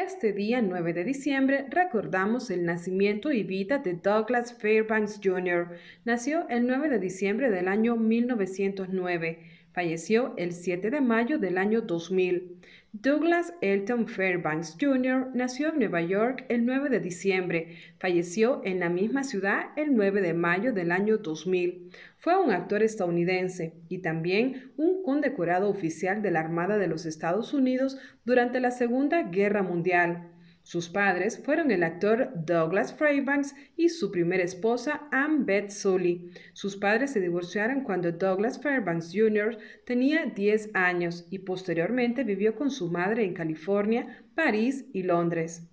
Este día 9 de diciembre recordamos el nacimiento y vida de Douglas Fairbanks Jr. Nació el 9 de diciembre del año 1909 Falleció el 7 de mayo del año 2000. Douglas Elton Fairbanks Jr. nació en Nueva York el 9 de diciembre. Falleció en la misma ciudad el 9 de mayo del año 2000. Fue un actor estadounidense y también un condecorado oficial de la Armada de los Estados Unidos durante la Segunda Guerra Mundial. Sus padres fueron el actor Douglas Fairbanks y su primera esposa Anne Beth Sully. Sus padres se divorciaron cuando Douglas Fairbanks Jr. tenía 10 años y posteriormente vivió con su madre en California, París y Londres.